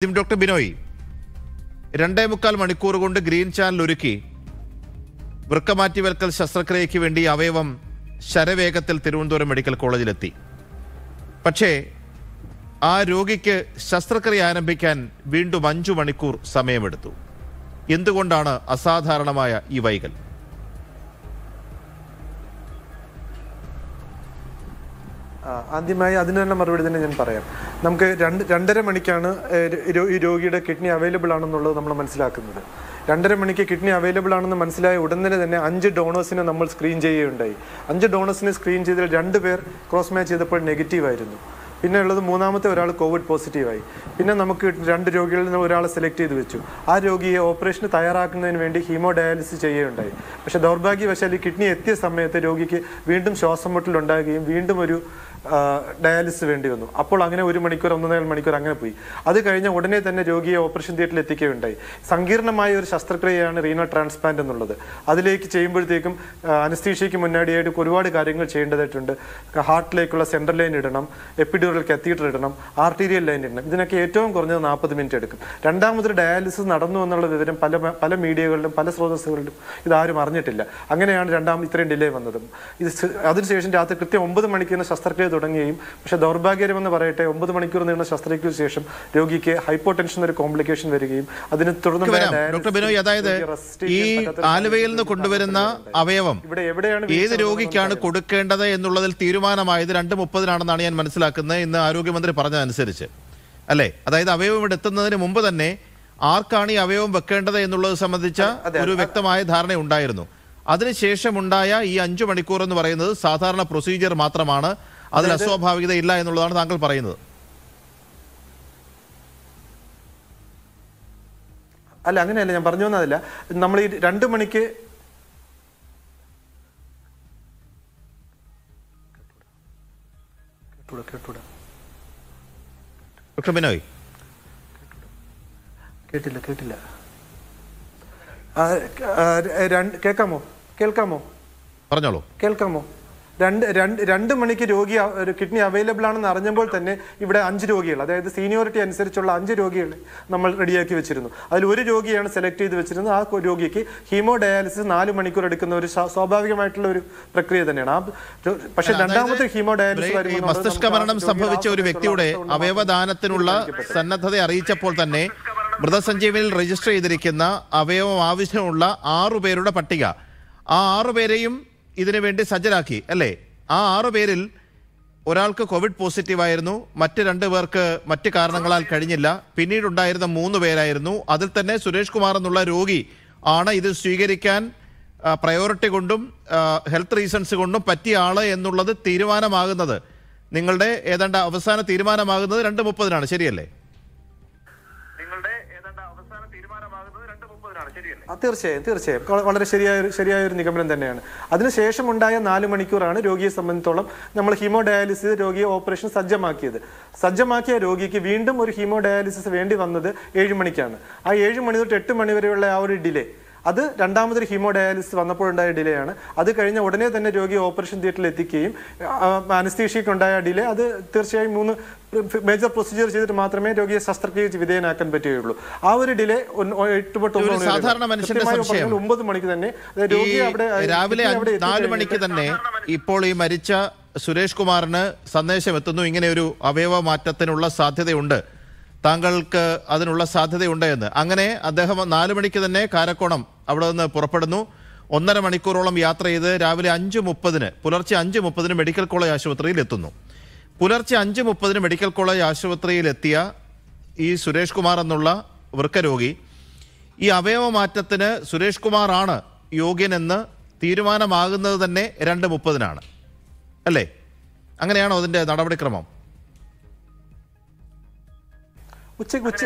ആദ്യം ഡോക്ടർ ബിനോയ് രണ്ടേ മുക്കാൽ മണിക്കൂർ കൊണ്ട് ഗ്രീൻ ചാനൽ ഒരുക്കി വൃക്കമാറ്റിവൽക്കൽ ശസ്ത്രക്രിയയ്ക്ക് വേണ്ടി അവയവം ശരവേഗത്തിൽ തിരുവനന്തപുരം മെഡിക്കൽ കോളേജിലെത്തി പക്ഷേ ആ രോഗിക്ക് ശസ്ത്രക്രിയ ആരംഭിക്കാൻ വീണ്ടും അഞ്ചു മണിക്കൂർ സമയമെടുത്തു എന്തുകൊണ്ടാണ് അസാധാരണമായ ഈ വൈകൽ ആദ്യമായി അതിനുള്ള മറുപടി തന്നെ ഞാൻ പറയാം നമുക്ക് രണ്ട് രണ്ടര മണിക്കാണ് ഈ രോഗിയുടെ കിഡ്നി അവൈലബിൾ ആണെന്നുള്ളത് നമ്മൾ മനസ്സിലാക്കുന്നത് രണ്ടര മണിക്ക് കിഡ്നി അവൈലബിൾ ആണെന്ന് മനസ്സിലായ ഉടനെ തന്നെ അഞ്ച് ഡോണേഴ്സിനെ നമ്മൾ സ്ക്രീൻ ചെയ്യുകയുണ്ടായി അഞ്ച് ഡോണേഴ്സിനെ സ്ക്രീൻ ചെയ്തതിൽ രണ്ട് പേർ ക്രോസ് മാച്ച് ചെയ്തപ്പോൾ നെഗറ്റീവ് ആയിരുന്നു പിന്നെ ഉള്ളത് മൂന്നാമത്തെ ഒരാൾ കോവിഡ് പോസിറ്റീവായി പിന്നെ നമുക്ക് രണ്ട് രോഗികളിൽ നിന്ന് ഒരാളെ സെലക്ട് ചെയ്ത് വെച്ചു ആ രോഗിയെ ഓപ്പറേഷന് തയ്യാറാക്കുന്നതിന് വേണ്ടി ഹീമോ ഡയാലിസിസ് ചെയ്യുകയുണ്ടായി പക്ഷേ ദൗർഭാഗ്യവശാൽ ഈ കിഡ്നി എത്തിയ സമയത്ത് രോഗിക്ക് വീണ്ടും ശ്വാസം മുട്ടലുണ്ടാകുകയും വീണ്ടും ഒരു ഡയാലിസിസ് വേണ്ടി വന്നു അപ്പോൾ അങ്ങനെ ഒരു മണിക്കൂർ ഒന്നര മണിക്കൂർ അങ്ങനെ പോയി അത് കഴിഞ്ഞ ഉടനെ തന്നെ രോഗിയെ ഓപ്പറേഷൻ തിയേറ്ററിൽ എത്തിക്കുകയുണ്ടായി സങ്കീർണമായ ഒരു ശസ്ത്രക്രിയയാണ് റീനോ ട്രാൻസ്പ്ലാന്റ് എന്നുള്ളത് അതിലേക്ക് ചെയ്യുമ്പോഴത്തേക്കും അനസ്തീഷയ്ക്ക് മുന്നാടിയായിട്ട് ഒരുപാട് കാര്യങ്ങൾ ചെയ്യേണ്ടതായിട്ടുണ്ട് ഹാർട്ടിലേക്കുള്ള സെൻട്രൽ ലൈൻ ഇടണം എപ്പിഡി വീടുകളിൽ കത്തീറ്റർ ഇടണം ആർട്ടീരിയൽ ലൈൻ ഇടണം ഇതിനൊക്കെ ഏറ്റവും കുറഞ്ഞത് നാൽപ്പത് മിനിറ്റ് എടുക്കും രണ്ടാമതൊരു ഡയാലിസിസ് നടന്നു എന്നുള്ള വിവരം പല പല മീഡിയകളിലും പല സ്രോതസ്സുകളിലും ഇതാരും അറിഞ്ഞിട്ടില്ല അങ്ങനെയാണ് രണ്ടാമത് ഇത്രയും ഡിലേ വന്നത് ഇത് അതിനുശേഷം രാത്രി കൃത്യം ഒമ്പത് മണിക്ക് നിന്ന് ശസ്ത്രക്രിയ തുടങ്ങുകയും പക്ഷേ ദൗർഭാഗ്യകരമെന്ന് പറയട്ടെ ഒമ്പത് മണിക്കൂർ നീണ്ട ശസ്ത്രക്രിയ ശേഷം രോഗിക്ക് ഹൈപ്പോ ടെൻഷൻ ഒരു കോംപ്ലിക്കേഷൻ വരികയും അതിനെ തുടർന്ന് ഡോക്ടർ അതായത് ഈ കൊണ്ടുവരുന്ന അവയവം ഇവിടെ എവിടെയാണ് ഏത് രോഗിക്കാണ് കൊടുക്കേണ്ടത് എന്നുള്ളതിൽ തീരുമാനമായത് രണ്ട് മുപ്പതിനാണെന്നാണ് ഞാൻ മനസ്സിലാക്കുന്നത് ഇന്ന് ആരോഗ്യമന്ത്രി പറഞ്ഞതനുസരിച്ച് അല്ലേ അതായത് അവയവം ഇവിടെ എത്തുന്നതിന് മുമ്പ് തന്നെ ആർക്കാണ് ഈ അവയവം വെക്കേണ്ടത് എന്നുള്ളത് സംബന്ധിച്ച ഒരു വ്യക്തമായ ധാരണ ഉണ്ടായിരുന്നു ഉണ്ടായ ഈ അഞ്ചു മണിക്കൂർ എന്ന് പറയുന്നത് സാധാരണ പ്രൊസീജിയർ മാത്രമാണ് അതിൽ അസ്വാഭാവികത ഇല്ല എന്നുള്ളതാണ് താങ്കൾ പറയുന്നത് അല്ല അങ്ങനെയല്ല ഞാൻ പറഞ്ഞു വന്നതല്ല നമ്മൾ ഈ രണ്ടു മണിക്ക് കേട്ടൂടാ കേട്ടൂടാ ഡോക്ടർ ബിനോയ് കേട്ടില്ല കേട്ടില്ല കേൾക്കാമോ കേൾക്കാമോ പറഞ്ഞോളൂ കേൾക്കാമോ രണ്ട് രണ്ട് രണ്ട് മണിക്ക് രോഗി കിഡ്നി അവൈലബിൾ ആണെന്ന് അറിഞ്ഞപ്പോൾ തന്നെ ഇവിടെ അഞ്ച് രോഗികൾ അതായത് സീനിയോറിറ്റി അനുസരിച്ചുള്ള അഞ്ച് രോഗികൾ നമ്മൾ റെഡിയാക്കി വെച്ചിരുന്നു അതിൽ ഒരു രോഗിയാണ് സെലക്ട് ചെയ്ത് വെച്ചിരുന്നത് ആ രോഗിക്ക് ഹീമോ ഡയാലിസിസ് നാല് മണിക്കൂർ എടുക്കുന്ന ഒരു സ്വാഭാവികമായിട്ടുള്ള ഒരു പ്രക്രിയ തന്നെയാണ് ആ പക്ഷെ രണ്ടാമത്തെ ഹീമോ ഡയാലിസിസ് സംഭവിച്ച ഒരു വ്യക്തിയുടെ അവയവദാനത്തിനുള്ള സന്നദ്ധത അറിയിച്ചപ്പോൾ തന്നെ മൃതസഞ്ജീവനിൽ രജിസ്റ്റർ ചെയ്തിരിക്കുന്ന അവയവം ആവശ്യമുള്ള ആറുപേരുടെ പട്ടിക ആ ആറുപേരെയും ഇതിനു വേണ്ടി സജ്ജരാക്കി അല്ലേ ആ ആറു പേരിൽ ഒരാൾക്ക് കോവിഡ് പോസിറ്റീവ് ആയിരുന്നു മറ്റ് രണ്ടു പേർക്ക് മറ്റ് കാരണങ്ങളാൽ കഴിഞ്ഞില്ല പിന്നീടുണ്ടായിരുന്ന മൂന്ന് പേരായിരുന്നു അതിൽ തന്നെ സുരേഷ് കുമാർ എന്നുള്ള രോഗി ആണ് ഇത് സ്വീകരിക്കാൻ പ്രയോറിറ്റി കൊണ്ടും ഹെൽത്ത് റീസൺസ് കൊണ്ടും പറ്റിയ ആള് എന്നുള്ളത് തീരുമാനമാകുന്നത് നിങ്ങളുടെ ഏതാണ്ട് അവസാന തീരുമാനമാകുന്നത് രണ്ട് മുപ്പതിനാണ് ശരിയല്ലേ തീർച്ചയായും തീർച്ചയായും വളരെ ശരിയായ ശരിയായ ഒരു നിഗമനം തന്നെയാണ് അതിനുശേഷം ഉണ്ടായ നാല് മണിക്കൂറാണ് രോഗിയെ സംബന്ധിച്ചോളം നമ്മൾ ഹീമോ ഡയാലിസിസ് രോഗിയെ ഓപ്പറേഷൻ സജ്ജമാക്കിയത് സജ്ജമാക്കിയ രോഗിക്ക് വീണ്ടും ഒരു ഹീമോ ഡയാലിസിസ് വേണ്ടി വന്നത് ഏഴ് മണിക്കാണ് ആ ഏഴ് മണി തൊട്ട് എട്ട് മണി വരെയുള്ള ആ ഒരു ഡിലേ അത് രണ്ടാമതൊരു ഹീമോ ഡയാലിസിസ് വന്നപ്പോഴുണ്ടായ ഡിലേ ആണ് അത് കഴിഞ്ഞ ഉടനെ തന്നെ രോഗി ഓപ്പറേഷൻ തിയേറ്ററിൽ എത്തിക്കുകയും അനസ്തീഷ്യക്കുണ്ടായ ഡിലേ അത് തീർച്ചയായും മൂന്ന് മേജർ പ്രൊസീജിയർ ചെയ്തിട്ട് മാത്രമേ രോഗിയെ ശസ്ത്രക്രിയ വിധേയനാക്കാൻ പറ്റുകയുള്ളൂ ആ ഒരു ഡിലേ സാധാരണ മനുഷ്യന്റെ ഒമ്പത് മണിക്ക് തന്നെ രോഗി അവിടെ രാവിലെ നാല് മണിക്ക് തന്നെ ഇപ്പോൾ ഈ മരിച്ച സുരേഷ് കുമാറിന് സന്ദേശം എത്തുന്നു ഇങ്ങനെ ഒരു അവയവ മാറ്റത്തിനുള്ള സാധ്യതയുണ്ട് താങ്കൾക്ക് അതിനുള്ള സാധ്യതയുണ്ട് എന്ന് അങ്ങനെ അദ്ദേഹം നാലു മണിക്ക് തന്നെ കാരക്കോണം അവിടെ നിന്ന് പുറപ്പെടുന്നു ഒന്നര മണിക്കൂറോളം യാത്ര ചെയ്ത് രാവിലെ അഞ്ച് മുപ്പതിന് പുലർച്ചെ അഞ്ച് മുപ്പതിന് മെഡിക്കൽ കോളേജ് ആശുപത്രിയിൽ എത്തുന്നു പുലർച്ചെ അഞ്ച് മുപ്പതിന് മെഡിക്കൽ കോളേജ് ആശുപത്രിയിൽ എത്തിയ ഈ സുരേഷ് കുമാർ എന്നുള്ള വൃക്കരോഗി ഈ അവയവമാറ്റത്തിന് സുരേഷ് കുമാർ ആണ് യോഗ്യനെന്ന് തീരുമാനമാകുന്നത് തന്നെ രണ്ട് മുപ്പതിനാണ് അല്ലേ അങ്ങനെയാണോ അതിൻ്റെ നടപടിക്രമം ഉച്ചയ്ക്ക് ഉച്ച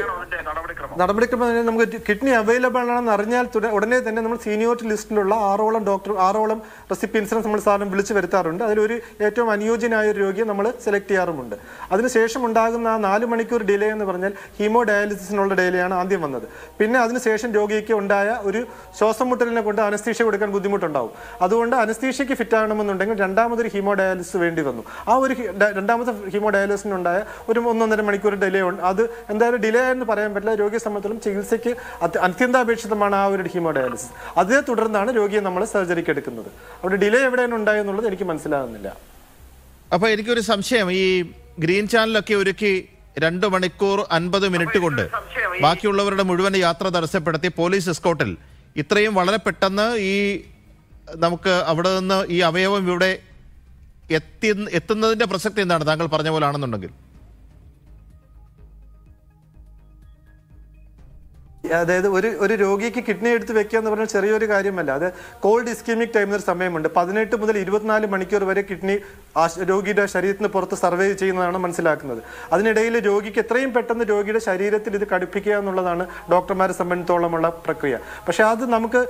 നടപടിക്രമം നമുക്ക് കിഡ്നി അവൈലബിൾ ആണെന്ന് അറിഞ്ഞാൽ ഉടനെ തന്നെ നമ്മൾ സീനിയോറിറ്റി ലിസ്റ്റിലുള്ള ആറോളം ഡോക്ടർ ആറോളം റെസിപ്പിയൻസിനെ നമ്മൾ സാധനം വിളിച്ചു വരുത്താറുണ്ട് അതിലൊരു ഏറ്റവും അനുയോജ്യനായ ഒരു രോഗിയെ നമ്മൾ സെലക്ട് ചെയ്യാറുമുണ്ട് അതിനുശേഷം ഉണ്ടാകുന്ന ആ നാല് മണിക്കൂർ ഡിലേ എന്ന് പറഞ്ഞാൽ ഹീമോ ഡയാലിസിസിനുള്ള ഡിലേയാണ് ആദ്യം വന്നത് പിന്നെ അതിനുശേഷം രോഗിക്ക് ഉണ്ടായ ഒരു ശ്വാസം മുട്ടലിനെ കൊണ്ട് അനസ്തീഷ്യ കൊടുക്കാൻ ബുദ്ധിമുട്ടുണ്ടാവും അതുകൊണ്ട് അനസ്തീഷ്യക്ക് ഫിറ്റ് ആകണമെന്നുണ്ടെങ്കിൽ രണ്ടാമതൊരു ഹീമോ ഡയാലിസിസ് വേണ്ടി വന്നു ആ ഒരു രണ്ടാമത്തെ ഹീമോ ഡയാലിസിനുണ്ടായ ഒരു ഒന്നൊന്നര മണിക്കൂർ ഡിലേ ഉണ്ട് അത് എന്താ എന്തായാലും ഡിലേ എന്ന് പറയാൻ പറ്റില്ല രോഗിയെ സംബന്ധിച്ചിടത്തോളം ചികിത്സയ്ക്ക് അത്യന്താപേക്ഷിതമാണ് ആ ഒരു ഹീമോ ഡയാലിസിസ് തുടർന്നാണ് രോഗിയെ നമ്മൾ സർജറിക്ക് എടുക്കുന്നത് അവിടെ ഡിലേ എവിടെയാണ് ഉണ്ടായെന്നുള്ളത് എനിക്ക് മനസ്സിലാകുന്നില്ല അപ്പോൾ എനിക്കൊരു സംശയം ഈ ഗ്രീൻ ചാനലൊക്കെ ഒരുക്കി രണ്ടു മണിക്കൂർ അൻപത് മിനിറ്റ് കൊണ്ട് ബാക്കിയുള്ളവരുടെ മുഴുവൻ യാത്ര തടസ്സപ്പെടുത്തി പോലീസ് എസ്കോട്ടിൽ ഇത്രയും വളരെ പെട്ടെന്ന് ഈ നമുക്ക് അവിടെ നിന്ന് ഈ അവയവം ഇവിടെ എത്തി എത്തുന്നതിന്റെ പ്രസക്തി എന്താണ് താങ്കൾ പറഞ്ഞ പോലെ ആണെന്നുണ്ടെങ്കിൽ അതായത് ഒരു ഒരു രോഗിക്ക് കിഡ്നി എടുത്ത് വെക്കുക എന്ന് പറഞ്ഞാൽ ചെറിയൊരു കാര്യമല്ല അത് കോൾഡ് ഇസ്കീമിക് ടൈം എന്നൊരു സമയമുണ്ട് പതിനെട്ട് മുതൽ ഇരുപത്തിനാല് മണിക്കൂർ വരെ കിഡ്നി രോഗിയുടെ ശരീരത്തിന് പുറത്ത് സർവേ ചെയ്യുന്നതാണ് മനസ്സിലാക്കുന്നത് അതിനിടയിൽ രോഗിക്ക് എത്രയും പെട്ടെന്ന് രോഗിയുടെ ശരീരത്തിൽ ഇത് കടുപ്പിക്കുക എന്നുള്ളതാണ് ഡോക്ടർമാരെ സംബന്ധിച്ചോളമുള്ള പ്രക്രിയ പക്ഷേ അത് നമുക്ക്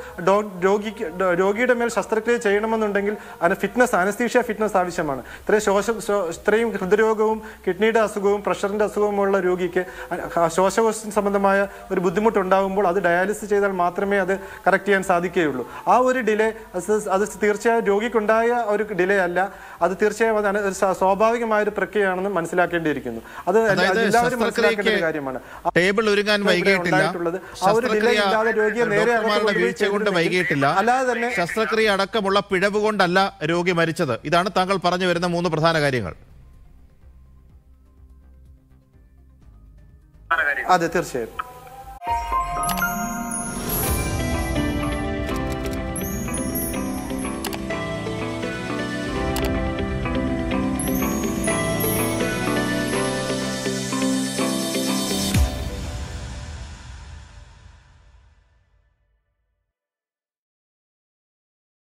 രോഗിക്ക് രോഗിയുടെ മേൽ ശസ്ത്രക്രിയ ചെയ്യണമെന്നുണ്ടെങ്കിൽ അതിന് ഫിറ്റ്നസ് അനസ്തീഷ്യ ഫിറ്റ്നസ് ആവശ്യമാണ് ഇത്രയും ശ്വാസം ഇത്രയും ഹൃദ്രോഗവും കിഡ്നിയുടെ അസുഖവും പ്രഷറിൻ്റെ അസുഖവുമുള്ള രോഗിക്ക് ശ്വാസകോശ സംബന്ധമായ ഒരു ബുദ്ധിമുട്ടുണ്ട് ഉണ്ടാകുമ്പോൾ അത് ഡയാലിസിസ് ചെയ്താൽ മാത്രമേ അത് കറക്റ്റ് ചെയ്യാൻ സാധിക്കുകയുള്ളൂ ആ ഒരു ഡിലേ അത് തീർച്ചയായും രോഗിക്കുണ്ടായ ഒരു ഡിലേ അല്ല അത് തീർച്ചയായും ഒരു സ്വാഭാവികമായ ഒരു പ്രക്രിയയാണെന്ന് മനസ്സിലാക്കേണ്ടിയിരിക്കുന്നു അത് എല്ലാവരും മനസ്സിലാക്കേണ്ട ഒരു കാര്യമാണ് ടേബിൾ ഒരുങ്ങാൻ വൈകിയിട്ടുള്ളത് ആ ഒരു ഡിലേ ഇല്ലാതെ രോഗിയെ നേരെ വൈകിയിട്ടില്ല അല്ലാതെ തന്നെ ശസ്ത്രക്രിയ അടക്കമുള്ള പിഴവ് കൊണ്ടല്ല രോഗി മരിച്ചത് ഇതാണ് താങ്കൾ പറഞ്ഞു വരുന്ന മൂന്ന് പ്രധാന കാര്യങ്ങൾ അതെ തീർച്ചയായും